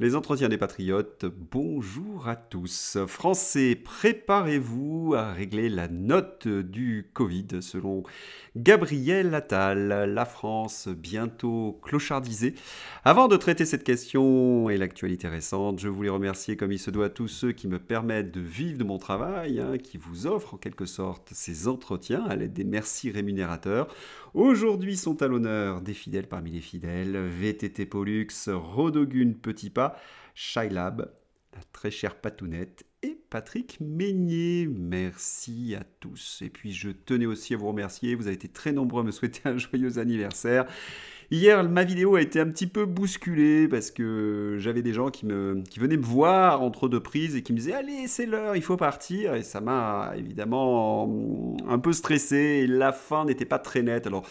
Les entretiens des patriotes, bonjour à tous. Français, préparez-vous à régler la note du Covid selon Gabriel Attal. La France bientôt clochardisée. Avant de traiter cette question et l'actualité récente, je voulais remercier comme il se doit tous ceux qui me permettent de vivre de mon travail, hein, qui vous offrent en quelque sorte ces entretiens à l'aide des merci rémunérateurs. Aujourd'hui sont à l'honneur des fidèles parmi les fidèles, VTT Pollux, Rodogune Petit Pas, Shylab, la très chère Patounette et Patrick Meignet. Merci à tous. Et puis je tenais aussi à vous remercier. Vous avez été très nombreux à me souhaiter un joyeux anniversaire. Hier, ma vidéo a été un petit peu bousculée parce que j'avais des gens qui, me, qui venaient me voir entre deux prises et qui me disaient Allez, c'est l'heure, il faut partir. Et ça m'a évidemment un peu stressé. Et la fin n'était pas très nette. Alors,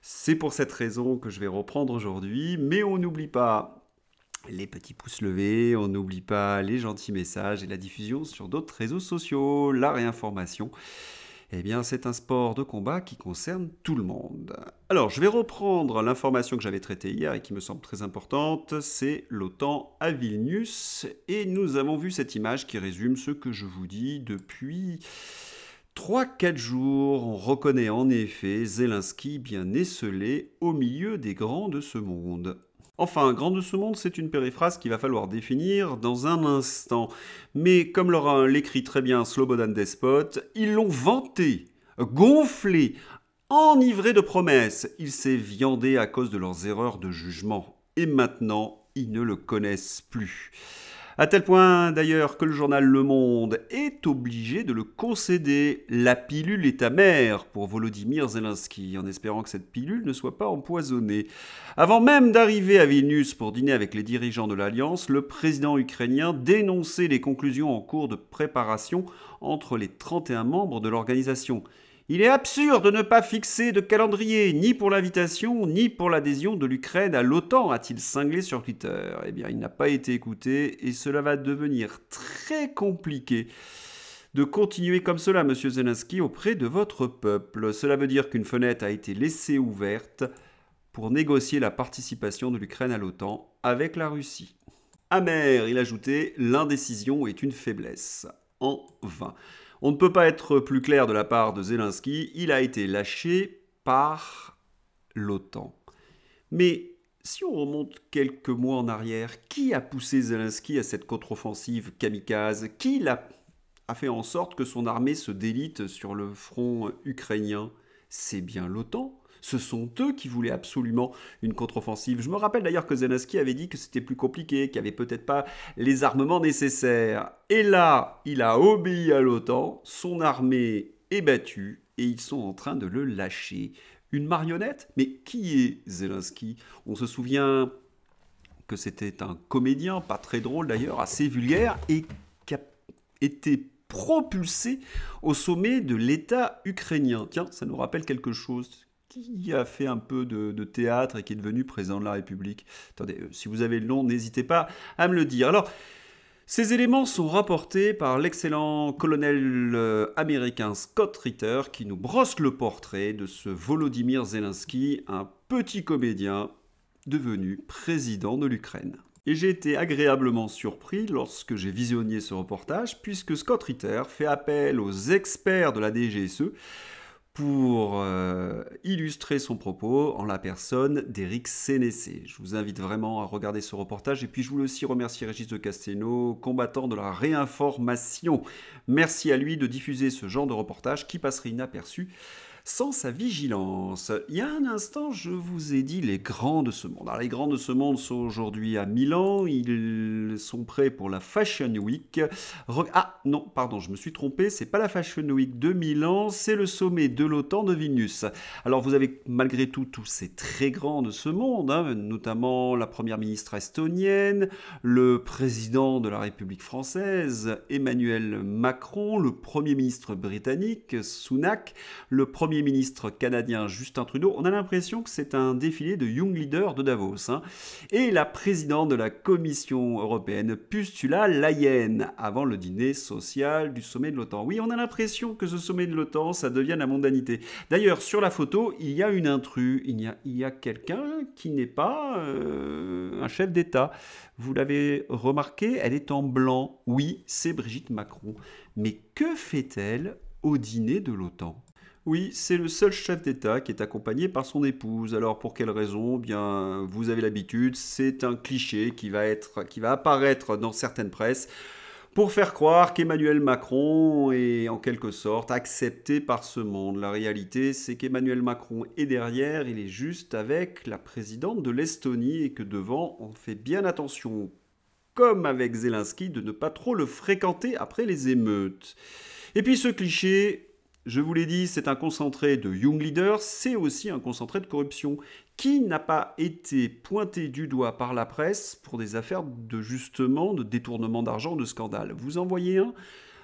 c'est pour cette raison que je vais reprendre aujourd'hui. Mais on n'oublie pas les petits pouces levés, on n'oublie pas les gentils messages et la diffusion sur d'autres réseaux sociaux, la réinformation. Eh bien, c'est un sport de combat qui concerne tout le monde. Alors, je vais reprendre l'information que j'avais traitée hier et qui me semble très importante. C'est l'OTAN à Vilnius. Et nous avons vu cette image qui résume ce que je vous dis depuis 3-4 jours, on reconnaît en effet Zelensky bien esselé au milieu des grands de ce monde. Enfin, grand de ce monde, c'est une périphrase qu'il va falloir définir dans un instant. Mais comme l'aura l'écrit très bien Slobodan Despot, ils l'ont vanté, gonflé, enivré de promesses. Il s'est viandé à cause de leurs erreurs de jugement. Et maintenant, ils ne le connaissent plus. À tel point d'ailleurs que le journal Le Monde est obligé de le concéder. La pilule est amère pour Volodymyr Zelensky, en espérant que cette pilule ne soit pas empoisonnée. Avant même d'arriver à Vilnius pour dîner avec les dirigeants de l'Alliance, le président ukrainien dénonçait les conclusions en cours de préparation entre les 31 membres de l'organisation. Il est absurde de ne pas fixer de calendrier, ni pour l'invitation, ni pour l'adhésion de l'Ukraine à l'OTAN, a-t-il cinglé sur Twitter. Eh bien, il n'a pas été écouté, et cela va devenir très compliqué de continuer comme cela, monsieur Zelensky, auprès de votre peuple. Cela veut dire qu'une fenêtre a été laissée ouverte pour négocier la participation de l'Ukraine à l'OTAN avec la Russie. Amer, il ajoutait, l'indécision est une faiblesse. En vain. On ne peut pas être plus clair de la part de Zelensky, il a été lâché par l'OTAN. Mais si on remonte quelques mois en arrière, qui a poussé Zelensky à cette contre-offensive kamikaze Qui l'a a fait en sorte que son armée se délite sur le front ukrainien C'est bien l'OTAN ce sont eux qui voulaient absolument une contre-offensive. Je me rappelle d'ailleurs que Zelensky avait dit que c'était plus compliqué, qu'il n'y avait peut-être pas les armements nécessaires. Et là, il a obéi à l'OTAN, son armée est battue et ils sont en train de le lâcher. Une marionnette Mais qui est Zelensky On se souvient que c'était un comédien, pas très drôle d'ailleurs, assez vulgaire, et qui a été propulsé au sommet de l'État ukrainien. Tiens, ça nous rappelle quelque chose qui a fait un peu de, théâtre et qui est devenu président de la République. Attendez, euh, si vous avez le nom, n'hésitez pas à me le dire. Alors, ces éléments sont rapportés par l'excellent colonel euh, américain Scott Ritter qui nous brosse le portrait de ce Volodymyr Zelensky, un petit comédien devenu président de l'Ukraine. Et j'ai été agréablement surpris lorsque j'ai visionné ce reportage, puisque Scott Ritter fait appel aux experts de la DGSE pour euh, illustrer son propos en la personne d'Éric Sénécé. Je vous invite vraiment à regarder ce reportage et puis je voulais aussi remercier Régis de Castelnau, combattant de la réinformation. Merci à lui de diffuser ce genre de reportage qui passerait inaperçu sans sa vigilance. Il y a un instant, je vous ai dit les grands de ce monde. les grands de ce monde sont aujourd'hui à Milan. Ils sont prêts pour la Fashion Week. ah non, pardon, je me suis trompé. C'est pas la Fashion Week de Milan, c'est le sommet de l'OTAN de Vilnius. Alors, vous avez malgré tout tous ces très grands de ce monde, hein, notamment la première ministre estonienne, le président de la République française, Emmanuel Macron, le premier ministre britannique, Sunak, le premier ministre canadien Justin Trudeau, on a l'impression que c'est un défilé de young leaders de Davos. Hein. Et la présidente de la Commission européenne, Pustula Layen, avant le dîner social du sommet de l'OTAN. Oui, on a l'impression que ce sommet de l'OTAN, ça devient la mondanité. D'ailleurs, sur la photo, il y a une intrus, il y a, a quelqu'un qui n'est pas euh, un chef d'État. Vous l'avez remarqué, elle est en blanc. Oui, c'est Brigitte Macron. Mais que fait-elle au dîner de l'OTAN oui, c'est le seul chef d'État qui est accompagné par son épouse. Alors pour quelle raison eh Bien, vous avez l'habitude, c'est un cliché qui va, être, qui va apparaître dans certaines presses pour faire croire qu'Emmanuel Macron est en quelque sorte accepté par ce monde. La réalité, c'est qu'Emmanuel Macron est derrière, il est juste avec la présidente de l'Estonie et que devant, on fait bien attention, comme avec Zelensky, de ne pas trop le fréquenter après les émeutes. Et puis ce cliché, je vous l'ai dit, c'est un concentré de Young Leaders, c'est aussi un concentré de corruption qui n'a pas été pointé du doigt par la presse pour des affaires de justement de détournement d'argent, de scandale. Vous en voyez un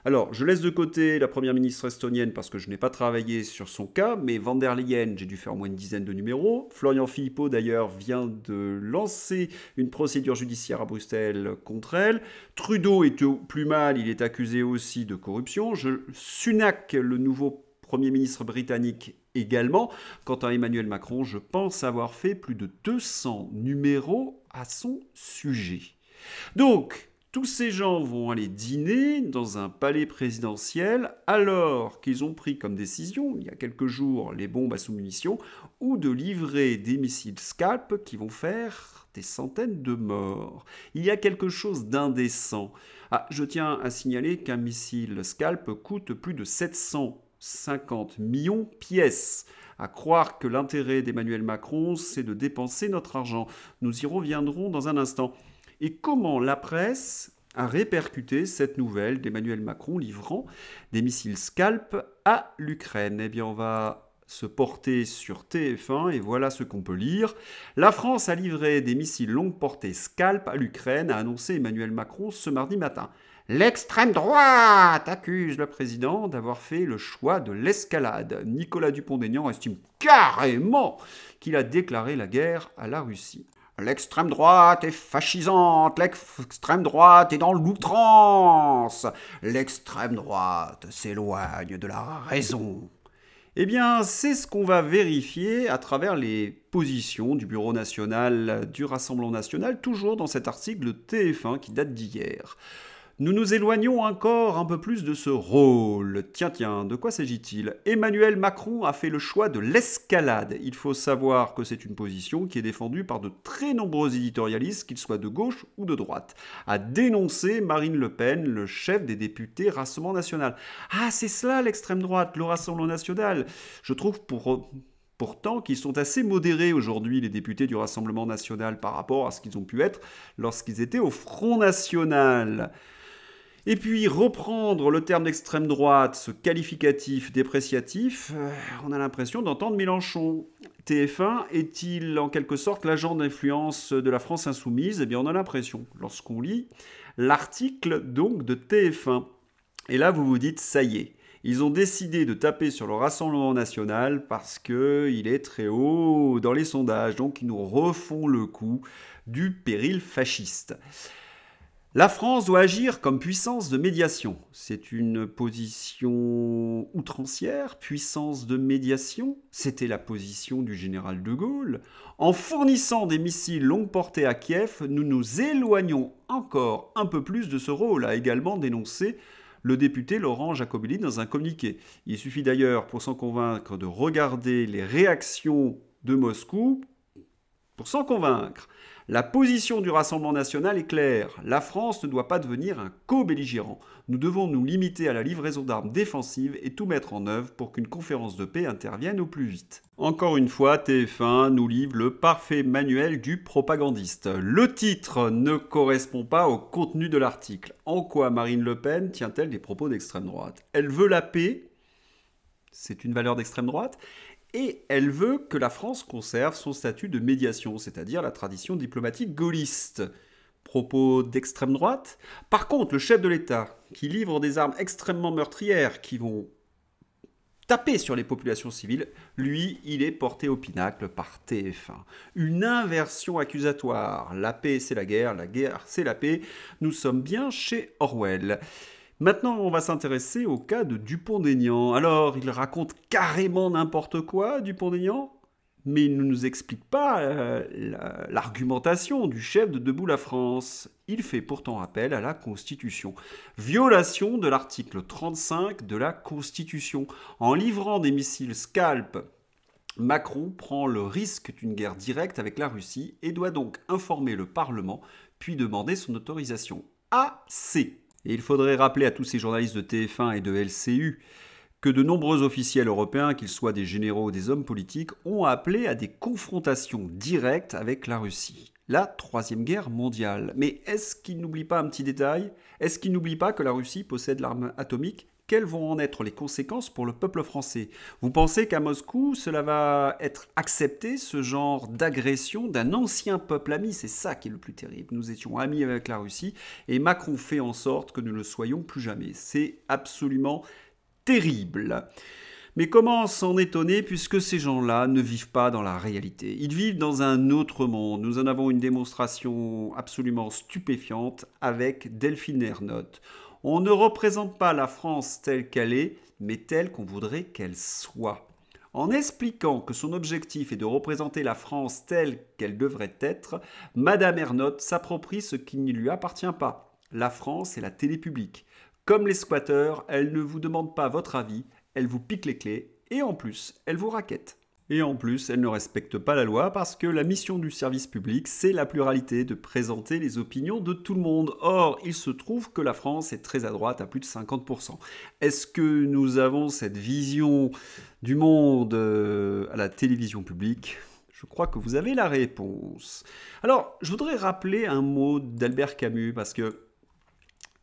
alors, je laisse de côté la première ministre estonienne parce que je n'ai pas travaillé sur son cas, mais Van der Leyen, j'ai dû faire au moins une dizaine de numéros. Florian Philippot, d'ailleurs, vient de lancer une procédure judiciaire à Bruxelles contre elle. Trudeau est au plus mal, il est accusé aussi de corruption. Je, Sunak, le nouveau Premier ministre britannique, également. Quant à Emmanuel Macron, je pense avoir fait plus de 200 numéros à son sujet. Donc, tous ces gens vont aller dîner dans un palais présidentiel alors qu'ils ont pris comme décision, il y a quelques jours, les bombes à sous-munitions ou de livrer des missiles Scalp qui vont faire des centaines de morts. Il y a quelque chose d'indécent. Ah, je tiens à signaler qu'un missile Scalp coûte plus de 750 millions pièces à croire que l'intérêt d'Emmanuel Macron, c'est de dépenser notre argent. Nous y reviendrons dans un instant et comment la presse a répercuté cette nouvelle d'Emmanuel Macron livrant des missiles Scalp à l'Ukraine. Eh bien, on va se porter sur TF1 et voilà ce qu'on peut lire. La France a livré des missiles longue portée Scalp à l'Ukraine, a annoncé Emmanuel Macron ce mardi matin. L'extrême droite accuse le président d'avoir fait le choix de l'escalade. Nicolas Dupont-Aignan estime carrément qu'il a déclaré la guerre à la Russie. L'extrême droite est fascisante, l'extrême droite est dans l'outrance, l'extrême droite s'éloigne de la raison. Eh bien, c'est ce qu'on va vérifier à travers les positions du Bureau national du Rassemblement national, toujours dans cet article TF1 qui date d'hier. Nous nous éloignons encore un peu plus de ce rôle. Tiens, tiens, de quoi s'agit-il Emmanuel Macron a fait le choix de l'escalade. Il faut savoir que c'est une position qui est défendue par de très nombreux éditorialistes, qu'ils soient de gauche ou de droite. A dénoncé Marine Le Pen, le chef des députés Rassemblement National. Ah, c'est cela l'extrême droite, le Rassemblement National. Je trouve pour pourtant qu'ils sont assez modérés aujourd'hui, les députés du Rassemblement national, par rapport à ce qu'ils ont pu être lorsqu'ils étaient au Front national. Et puis reprendre le terme d'extrême droite, ce qualificatif dépréciatif, euh, on a l'impression d'entendre Mélenchon. TF1 est-il en quelque sorte l'agent d'influence de la France insoumise Eh bien on a l'impression lorsqu'on lit l'article donc de TF1. Et là vous vous dites ça y est. Ils ont décidé de taper sur le Rassemblement national parce qu'il est très haut dans les sondages, donc ils nous refont le coup du péril fasciste. La France doit agir comme puissance de médiation. C'est une position outrancière, puissance de médiation. C'était la position du général de Gaulle. En fournissant des missiles longue portée à Kiev, nous nous éloignons encore un peu plus de ce rôle, a également dénoncé le député Laurent Jacobili dans un communiqué. Il suffit d'ailleurs, pour s'en convaincre, de regarder les réactions de Moscou pour s'en convaincre, la position du Rassemblement national est claire. La France ne doit pas devenir un co-belligérant. Nous devons nous limiter à la livraison d'armes défensives et tout mettre en œuvre pour qu'une conférence de paix intervienne au plus vite. Encore une fois, TF1 nous livre le parfait manuel du propagandiste. Le titre ne correspond pas au contenu de l'article. En quoi Marine Le Pen tient-elle des propos d'extrême droite Elle veut la paix, c'est une valeur d'extrême droite, et elle veut que la France conserve son statut de médiation, c'est-à-dire la tradition diplomatique gaulliste. Propos d'extrême droite Par contre, le chef de l'État, qui livre des armes extrêmement meurtrières qui vont taper sur les populations civiles, lui, il est porté au pinacle par TF1. Une inversion accusatoire. La paix, c'est la guerre, la guerre, c'est la paix. Nous sommes bien chez Orwell. Maintenant, on va s'intéresser au cas de Dupont-Aignan. Alors, il raconte carrément n'importe quoi, Dupont-Aignan, mais il ne nous explique pas euh, l'argumentation du chef de Debout la France. Il fait pourtant appel à la Constitution. Violation de l'article 35 de la Constitution. En livrant des missiles Scalp Macron prend le risque d'une guerre directe avec la Russie et doit donc informer le Parlement, puis demander son autorisation. AC. Et il faudrait rappeler à tous ces journalistes de TF1 et de LCU que de nombreux officiels européens, qu'ils soient des généraux ou des hommes politiques, ont appelé à des confrontations directes avec la Russie. La Troisième Guerre mondiale. Mais est-ce qu'ils n'oublient pas un petit détail Est-ce qu'ils n'oublient pas que la Russie possède l'arme atomique quelles vont en être les conséquences pour le peuple français Vous pensez qu'à Moscou, cela va être accepté, ce genre d'agression d'un ancien peuple ami C'est ça qui est le plus terrible. Nous étions amis avec la Russie et Macron fait en sorte que nous ne le soyons plus jamais. C'est absolument terrible. Mais comment s'en étonner puisque ces gens-là ne vivent pas dans la réalité Ils vivent dans un autre monde. Nous en avons une démonstration absolument stupéfiante avec Delphine Ernotte. On ne représente pas la France telle qu'elle est, mais telle qu'on voudrait qu'elle soit. En expliquant que son objectif est de représenter la France telle qu'elle devrait être, Madame Ernotte s'approprie ce qui ne lui appartient pas. La France et la télé publique. Comme les squatteurs, elle ne vous demande pas votre avis, elle vous pique les clés et en plus, elle vous raquette. Et en plus, elle ne respecte pas la loi parce que la mission du service public, c'est la pluralité, de présenter les opinions de tout le monde. Or, il se trouve que la France est très à droite à plus de 50%. Est-ce que nous avons cette vision du monde euh, à la télévision publique je crois que vous avez la réponse. Alors, je voudrais rappeler un mot d'Albert Camus, parce que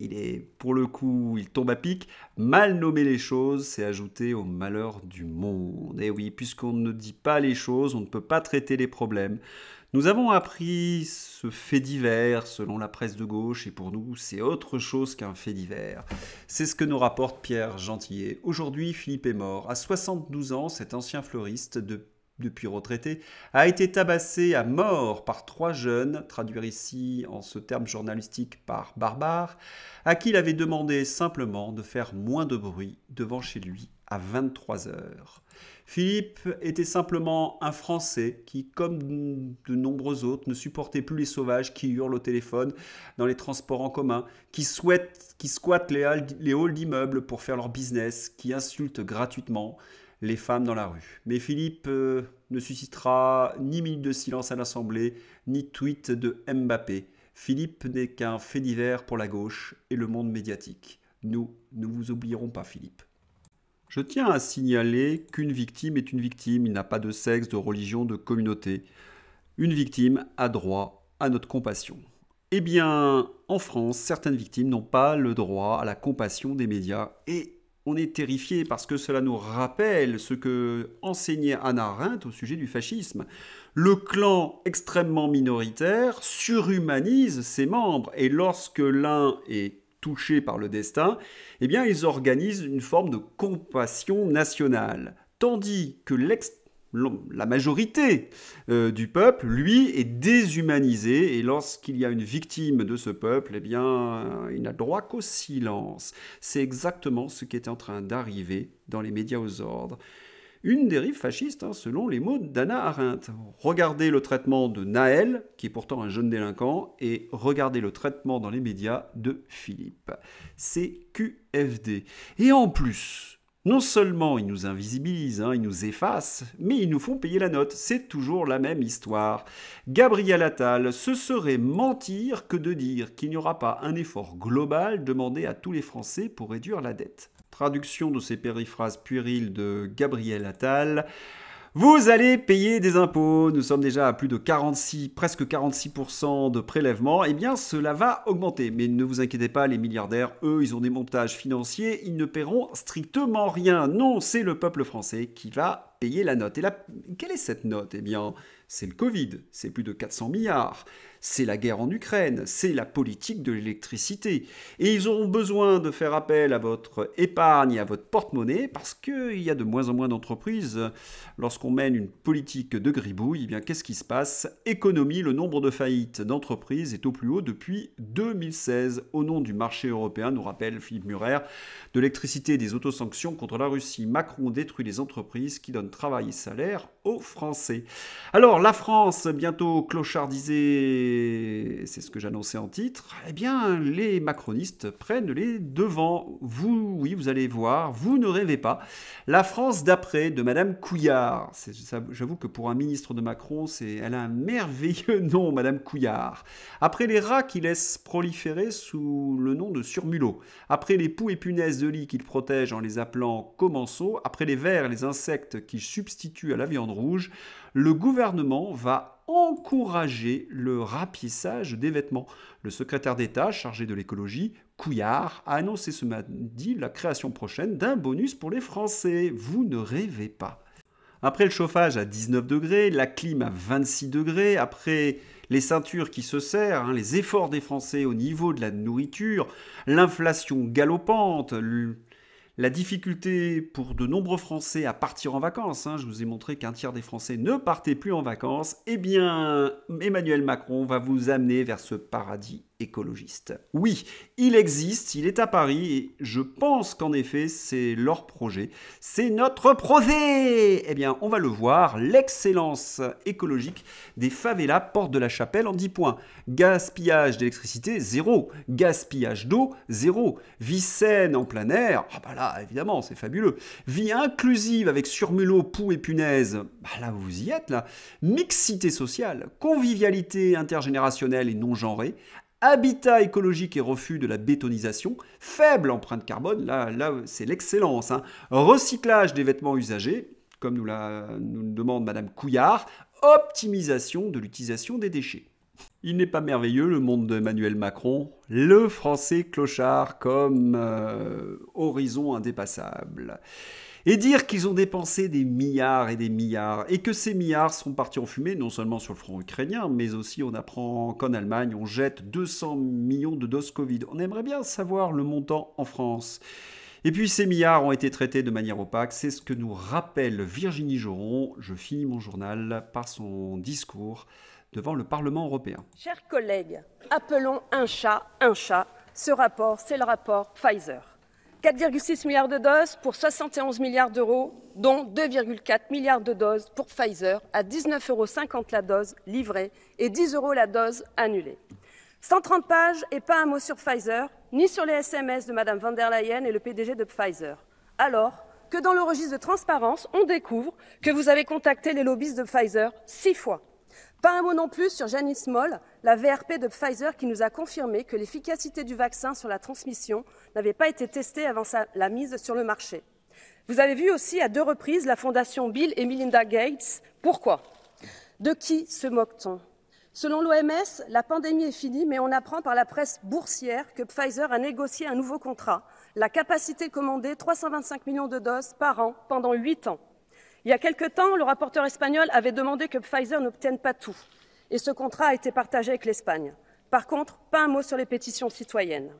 il est pour le coup, il tombe à pic. Mal nommer les choses, c'est ajouter au malheur du monde. Et eh oui, puisqu'on ne dit pas les choses, on ne peut pas traiter les problèmes. Nous avons appris ce fait divers selon la presse de gauche, et pour nous, c'est autre chose qu'un fait divers. C'est ce que nous rapporte Pierre Gentillet. Aujourd'hui, Philippe est mort. À 72 ans, cet ancien fleuriste de depuis retraité, a été tabassé à mort par trois jeunes, traduire ici en ce terme journalistique par barbare, à qui il avait demandé simplement de faire moins de bruit devant chez lui à 23 heures. Philippe était simplement un Français qui, comme de nombreux autres, ne supportait plus les sauvages qui hurlent au téléphone dans les transports en commun, qui, souhaitent, qui squattent les les halls d'immeubles pour faire leur business, qui insultent gratuitement, les femmes dans la rue. Mais Philippe euh, ne suscitera ni minute de silence à l'Assemblée, ni tweet de Mbappé. Philippe n'est qu'un fait divers pour la gauche et le monde médiatique. Nous ne vous oublierons pas, Philippe. Je tiens à signaler qu'une victime est une victime, il n'a pas de sexe, de religion, de communauté. Une victime a droit à notre compassion. Eh bien, en France, certaines victimes n'ont pas le droit à la compassion des médias et on est terrifié parce que cela nous rappelle ce que enseignait Anna Arendt au sujet du fascisme. Le clan extrêmement minoritaire surhumanise ses membres et lorsque l'un est touché par le destin, eh bien ils organisent une forme de compassion nationale, tandis que l'extrême la majorité euh, du peuple, lui, est déshumanisé, et lorsqu'il y a une victime de ce peuple, eh bien, il n'a droit qu'au silence. C'est exactement ce qui était en train d'arriver dans les médias aux ordres. Une dérive fasciste, hein, selon les mots d'Anna Arendt. Regardez le traitement de Naël, qui est pourtant un jeune délinquant, et regardez le traitement dans les médias de Philippe. C'est QFD. Et en plus, non seulement ils nous invisibilisent, hein, ils nous effacent, mais ils nous font payer la note. C'est toujours la même histoire. Gabriel Attal, ce serait mentir que de dire qu'il n'y aura pas un effort global demandé à tous les Français pour réduire la dette. Traduction de ces périphrases puériles de Gabriel Attal. Vous allez payer des impôts. Nous sommes déjà à plus de 46, presque 46% de prélèvements. et eh bien, cela va augmenter. Mais ne vous inquiétez pas, les milliardaires, eux, ils ont des montages financiers. Ils ne paieront strictement rien. Non, c'est le peuple français qui va payer la note. Et là, quelle est cette note Eh bien, c'est le Covid. C'est plus de 400 milliards c'est la guerre en Ukraine, c'est la politique de l'électricité. Et ils auront besoin de faire appel à votre épargne et à votre porte-monnaie parce qu'il y a de moins en moins d'entreprises. Lorsqu'on mène une politique de gribouille, eh bien qu'est-ce qui se passe Économie, le nombre de faillites d'entreprises est au plus haut depuis 2016 au nom du marché européen, nous rappelle Philippe Murer, de l'électricité et des autosanctions contre la Russie. Macron détruit les entreprises qui donnent travail et salaire aux Français. Alors, la France, bientôt clochardisée, c'est ce que j'annonçais en titre, eh bien, les macronistes prennent les devants. Vous, oui, vous allez voir, vous ne rêvez pas. La France d'après de Madame Couillard. J'avoue que pour un ministre de Macron, elle a un merveilleux nom, Madame Couillard. Après les rats qu'il laisse proliférer sous le nom de surmulot. Après les poux et punaises de lit qu'il protège en les appelant commensaux. Après les vers et les insectes qu'il substitue à la viande rouge, le gouvernement va encourager le rapissage des vêtements. Le secrétaire d'État chargé de l'écologie, Couillard, a annoncé ce mardi la création prochaine d'un bonus pour les Français. Vous ne rêvez pas. Après le chauffage à 19 degrés, la clim à 26 degrés, après les ceintures qui se serrent, hein, les efforts des Français au niveau de la nourriture, l'inflation galopante, la difficulté pour de nombreux Français à partir en vacances, hein. je vous ai montré qu'un tiers des Français ne partaient plus en vacances, eh bien Emmanuel Macron va vous amener vers ce paradis oui, il existe, il est à Paris, et je pense qu'en effet, c'est leur projet, c'est notre projet Eh bien, on va le voir, l'excellence écologique des favelas Porte de la Chapelle en 10 points. Gaspillage d'électricité, zéro. Gaspillage d'eau, zéro. Vie saine en plein air, ah bah là, évidemment, c'est fabuleux. Vie inclusive avec surmulot, poux et punaise, bah là, vous y êtes, là. Mixité sociale, convivialité intergénérationnelle et non genrée, habitat écologique et refus de la bétonisation, faible empreinte carbone, là, c'est l'excellence, hein. recyclage des vêtements usagés, comme nous, la, le demande Madame Couillard, optimisation de l'utilisation des déchets. Il n'est pas merveilleux le monde d'Emmanuel Macron, le français clochard comme euh, horizon indépassable. Et dire qu'ils ont dépensé des milliards et des milliards, et que ces milliards sont partis en fumée, non seulement sur le front ukrainien, mais aussi on apprend qu'en Allemagne, on jette 200 millions de doses Covid. On aimerait bien savoir le montant en France. Et puis ces milliards ont été traités de manière opaque, c'est ce que nous rappelle Virginie Joron. Je finis mon journal par son discours devant le Parlement européen. Chers collègues, appelons un chat un chat. Ce rapport, c'est le rapport Pfizer. 4,6 milliards de doses pour 71 milliards d'euros, dont 2,4 milliards de doses pour Pfizer à 19,50 euros la dose livrée et 10 euros la dose annulée. 130 pages et pas un mot sur Pfizer, ni sur les SMS de Mme van der Leyen et le PDG de Pfizer. Alors que dans le registre de transparence, on découvre que vous avez contacté les lobbyistes de Pfizer six fois pas un mot non plus sur Janice Moll, la VRP de Pfizer qui nous a confirmé que l'efficacité du vaccin sur la transmission n'avait pas été testée avant sa, la mise sur le marché. Vous avez vu aussi à deux reprises la fondation Bill et Melinda Gates. Pourquoi De qui se moque-t-on Selon l'OMS, la pandémie est finie, mais on apprend par la presse boursière que Pfizer a négocié un nouveau contrat, la capacité de commander 325 millions de doses par an pendant huit ans. Il y a quelque temps, le rapporteur espagnol avait demandé que Pfizer n'obtienne pas tout, et ce contrat a été partagé avec l'Espagne. Par contre, pas un mot sur les pétitions citoyennes.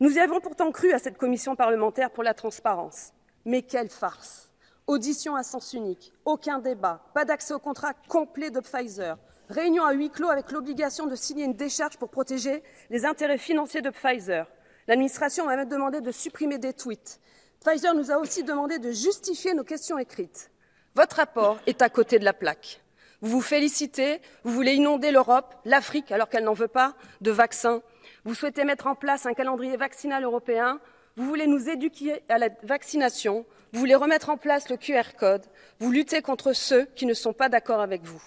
Nous y avons pourtant cru à cette commission parlementaire pour la transparence. Mais quelle farce Audition à sens unique, aucun débat, pas d'accès au contrat complet de Pfizer, réunion à huis clos avec l'obligation de signer une décharge pour protéger les intérêts financiers de Pfizer. L'administration m'a même demandé de supprimer des tweets. Pfizer nous a aussi demandé de justifier nos questions écrites. Votre rapport est à côté de la plaque. Vous vous félicitez, vous voulez inonder l'Europe, l'Afrique, alors qu'elle n'en veut pas, de vaccins. Vous souhaitez mettre en place un calendrier vaccinal européen. Vous voulez nous éduquer à la vaccination. Vous voulez remettre en place le QR code. Vous luttez contre ceux qui ne sont pas d'accord avec vous.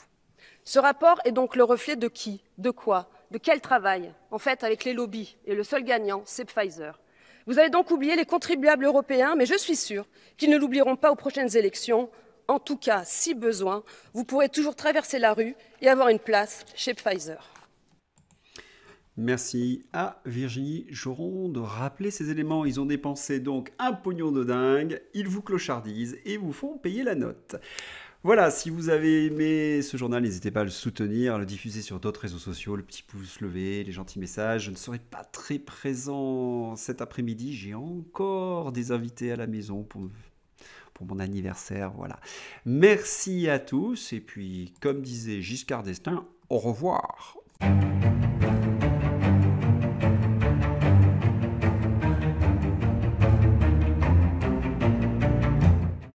Ce rapport est donc le reflet de qui, de quoi, de quel travail En fait, avec les lobbies. Et le seul gagnant, c'est Pfizer. Vous avez donc oublié les contribuables européens, mais je suis sûre qu'ils ne l'oublieront pas aux prochaines élections, en tout cas, si besoin, vous pourrez toujours traverser la rue et avoir une place chez Pfizer. Merci à Virginie Joron de rappeler ces éléments. Ils ont dépensé donc un pognon de dingue, ils vous clochardisent et vous font payer la note. Voilà, si vous avez aimé ce journal, n'hésitez pas à le soutenir, le diffuser sur d'autres réseaux sociaux, le petit pouce levé, les gentils messages. Je ne serai pas très présent cet après-midi, j'ai encore des invités à la maison pour me pour mon anniversaire. Voilà. Merci à tous. Et puis, comme disait Giscard d'Estaing, au revoir.